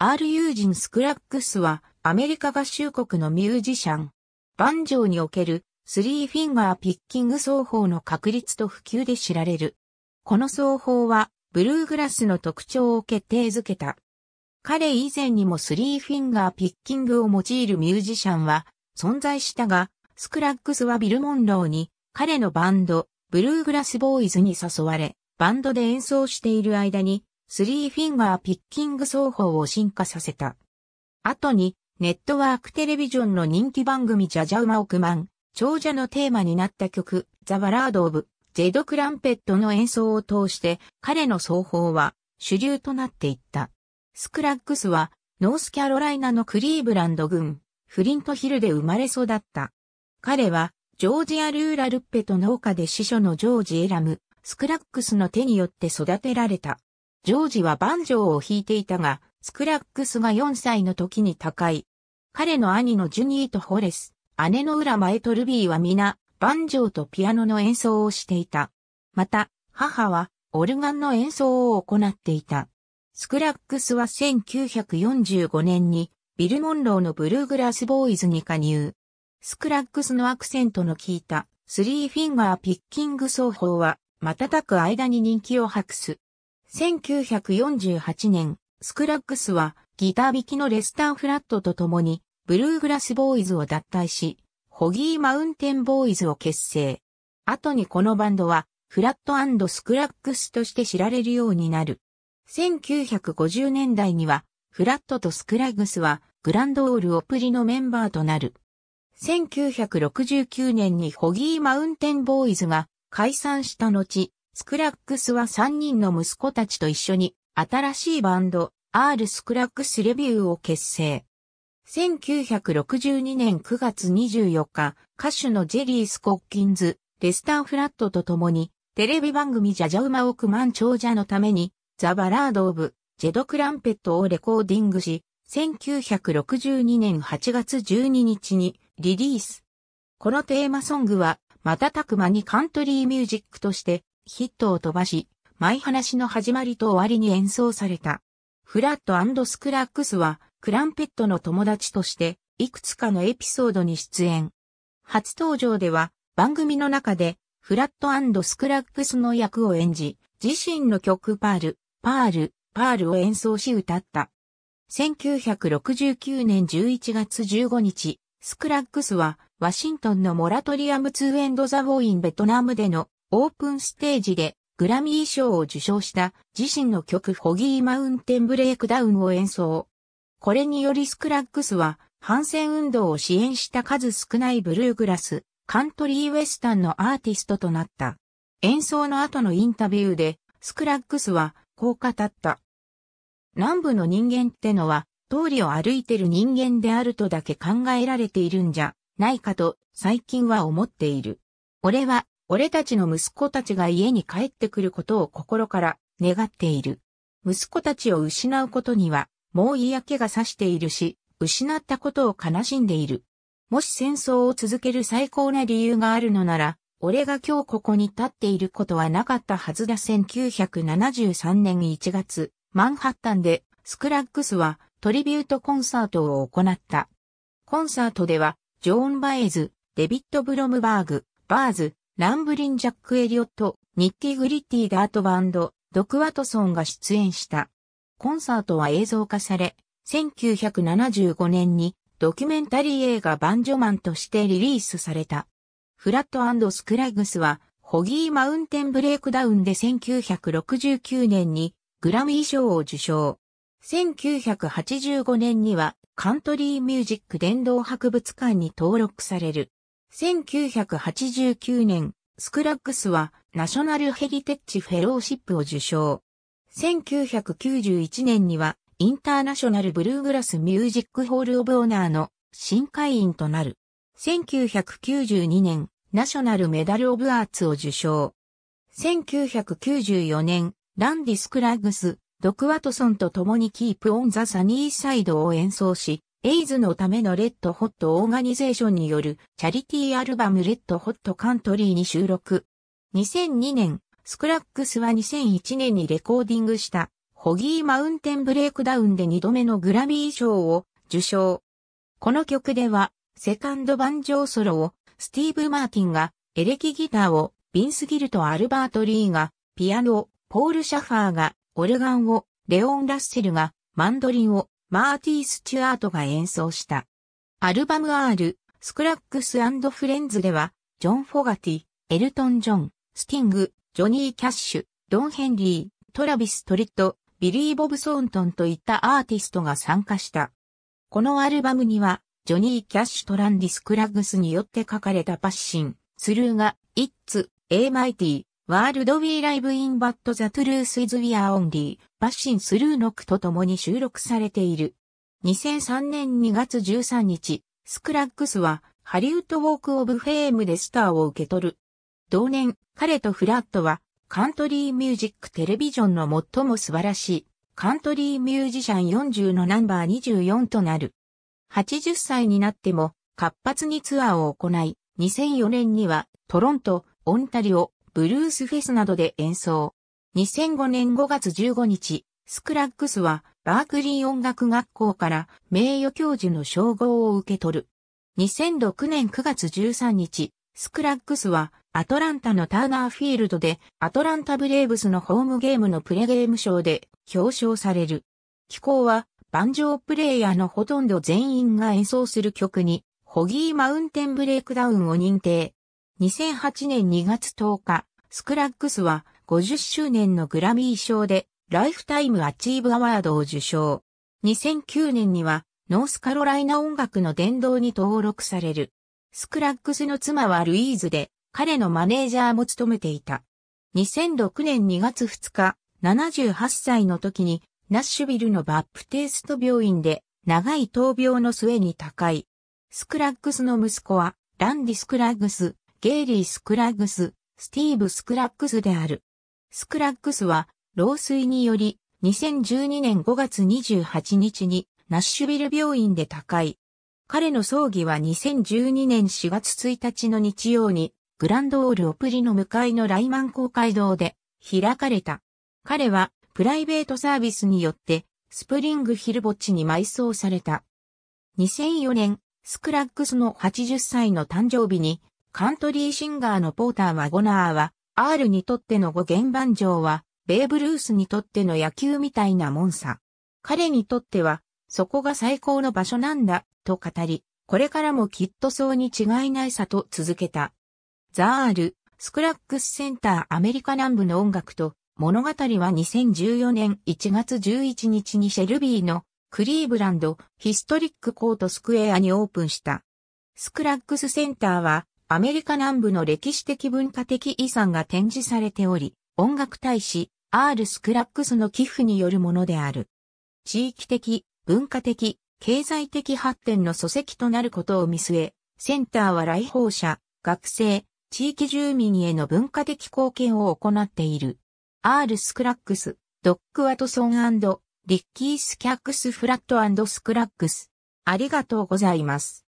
R ユージン・スクラックスはアメリカ合衆国のミュージシャン。バンジョーにおけるスリーフィンガーピッキング奏法の確立と普及で知られる。この奏法はブルーグラスの特徴を決定づけた。彼以前にもスリーフィンガーピッキングを用いるミュージシャンは存在したが、スクラックスはビル・モンローに彼のバンド、ブルーグラスボーイズに誘われ、バンドで演奏している間にスリーフィンガーピッキング奏法を進化させた。後に、ネットワークテレビジョンの人気番組ジャジャウマ億クマン、長者のテーマになった曲、ザ・バラード・オブ・ジェド・クランペットの演奏を通して、彼の奏法は主流となっていった。スクラックスは、ノースキャロライナのクリーブランド郡、フリントヒルで生まれ育った。彼は、ジョージア・ルーラ・ルッペと農家で司書のジョージ・エラム、スクラックスの手によって育てられた。ジョージはバンジョーを弾いていたが、スクラックスが4歳の時に他界。彼の兄のジュニーとホレス、姉の浦前とルビーは皆、バンジョーとピアノの演奏をしていた。また、母は、オルガンの演奏を行っていた。スクラックスは1945年に、ビル・モンローのブルーグラスボーイズに加入。スクラックスのアクセントの効いた、スリーフィンガーピッキング奏法は、瞬く間に人気を博す。1948年、スクラッグスはギター弾きのレスター・フラットと共にブルーグラスボーイズを脱退し、ホギー・マウンテン・ボーイズを結成。後にこのバンドはフラットスクラッグスとして知られるようになる。1950年代にはフラットとスクラッグスはグランドオール・オプリのメンバーとなる。1969年にホギー・マウンテン・ボーイズが解散した後、スクラックスは3人の息子たちと一緒に新しいバンド R スクラックスレビューを結成。1962年9月24日、歌手のジェリー・スコッキンズ、レスター・フラットと共に、テレビ番組ジャジャウマオクマン・長者のために、ザ・バラード・オブ・ジェド・クランペットをレコーディングし、1962年8月12日にリリース。このテーマソングは、瞬く間にカントリーミュージックとしてヒットを飛ばし、前話の始まりと終わりに演奏された。フラットスクラックスは、クランペットの友達として、いくつかのエピソードに出演。初登場では、番組の中で、フラットスクラックスの役を演じ、自身の曲パール、パール、パールを演奏し歌った。1969年11月15日、スクラックスは、ワシントンのモラトリアム2エンドザホーインベトナムでのオープンステージでグラミー賞を受賞した自身の曲ホギーマウンテンブレイクダウンを演奏。これによりスクラッグスは反戦運動を支援した数少ないブルーグラス、カントリーウエスタンのアーティストとなった。演奏の後のインタビューでスクラッグスはこう語った。南部の人間ってのは通りを歩いてる人間であるとだけ考えられているんじゃないかと最近は思っている。俺は俺たちの息子たちが家に帰ってくることを心から願っている。息子たちを失うことには、もう嫌気がさしているし、失ったことを悲しんでいる。もし戦争を続ける最高な理由があるのなら、俺が今日ここに立っていることはなかったはずだ。1973年1月、マンハッタンで、スクラッグスはトリビュートコンサートを行った。コンサートでは、ジョーン・バエズ、デビッド・ブロムバーグ、バーズ、ランブリン・ジャック・エリオット、ニッキー・グリッティ・ダートバンド、ドク・ワトソンが出演した。コンサートは映像化され、1975年にドキュメンタリー映画バンジョマンとしてリリースされた。フラットスクライグスは、ホギー・マウンテン・ブレイクダウンで1969年にグラミー賞を受賞。1985年にはカントリーミュージック伝道博物館に登録される。1989年、スクラッグスはナショナルヘリテッチフェローシップを受賞。1991年にはインターナショナルブルーグラスミュージックホールオブオーナーの新会員となる。1992年、ナショナルメダルオブアーツを受賞。1994年、ランディ・スクラッグス、ドクワトソンと共にキープ・オン・ザ・サニー・サイドを演奏し、エイズのためのレッドホットオーガニゼーションによるチャリティーアルバムレッドホットカントリーに収録。2002年、スクラックスは2001年にレコーディングしたホギーマウンテンブレイクダウンで2度目のグラミー賞を受賞。この曲ではセカンドバンジョーソロをスティーブ・マーティンがエレキギターをビンス・ギルとアルバート・リーがピアノをポール・シャファーがオルガンをレオン・ラッセルがマンドリンをマーティー・スチュアートが演奏した。アルバム R、スクラックスフレンズでは、ジョン・フォガティ、エルトン・ジョン、スティング、ジョニー・キャッシュ、ドン・ヘンリー、トラビス・トリット、ビリー・ボブ・ソーントンといったアーティストが参加した。このアルバムには、ジョニー・キャッシュとランディ・スクラッグスによって書かれたパッシン、スルーが、イッツ、エーマイティ、ワールド・ウィー・ライブ・イン・バット・ザ・トゥルース・イズ・ウィア・オンリー、バッシン・スルー・ノックと共に収録されている。2003年2月13日、スクラッグスはハリウッド・ウォーク・オブ・フェームでスターを受け取る。同年、彼とフラットはカントリー・ミュージック・テレビジョンの最も素晴らしいカントリー・ミュージシャン40のナンバー24となる。80歳になっても活発にツアーを行い、2004年にはトロント、オンタリオ、ブルースフェスなどで演奏。2005年5月15日、スクラッグスはバークリー音楽学校から名誉教授の称号を受け取る。2006年9月13日、スクラッグスはアトランタのターナーフィールドでアトランタブレーブスのホームゲームのプレゲーム賞で表彰される。機構はバンジョープレイヤーのほとんど全員が演奏する曲にホギーマウンテンブレイクダウンを認定。2008年2月10日、スクラッグスは50周年のグラミー賞でライフタイムアチーブアワードを受賞。2009年にはノースカロライナ音楽の殿堂に登録される。スクラッグスの妻はルイーズで彼のマネージャーも務めていた。2006年2月2日、78歳の時にナッシュビルのバップテイスト病院で長い闘病の末に高い。スクラッグスの息子はランディ・スクラッグス、ゲイリー・スクラッグス、スティーブ・スクラッグスである。スクラッグスは、老衰により、2012年5月28日に、ナッシュビル病院で他界。彼の葬儀は2012年4月1日の日曜に、グランドオール・オプリの向かいのライマン公会堂で開かれた。彼はプライベートサービスによってスプリングヒル墓地に埋葬された。2004年、スクラッグスの80歳の誕生日にカントリーシンガーのポーターはゴナーは、R にとっての語源番上は、ベーブ・ルースにとっての野球みたいなもんさ。彼にとっては、そこが最高の場所なんだ、と語り、これからもきっとそうに違いないさと続けた。ザール、スクラックスセンターアメリカ南部の音楽と、物語は2014年1月11日にシェルビーのクリーブランドヒストリックコートスクエアにオープンした。スクラックスセンターはアメリカ南部の歴史的文化的遺産が展示されており、音楽大使、R. スクラックスの寄付によるものである。地域的、文化的、経済的発展の礎石となることを見据え、センターは来訪者、学生、地域住民への文化的貢献を行っている。R. スクラックス、ドック・ワトソンリッキー・スキャックス・フラットスクラックス。ありがとうございます。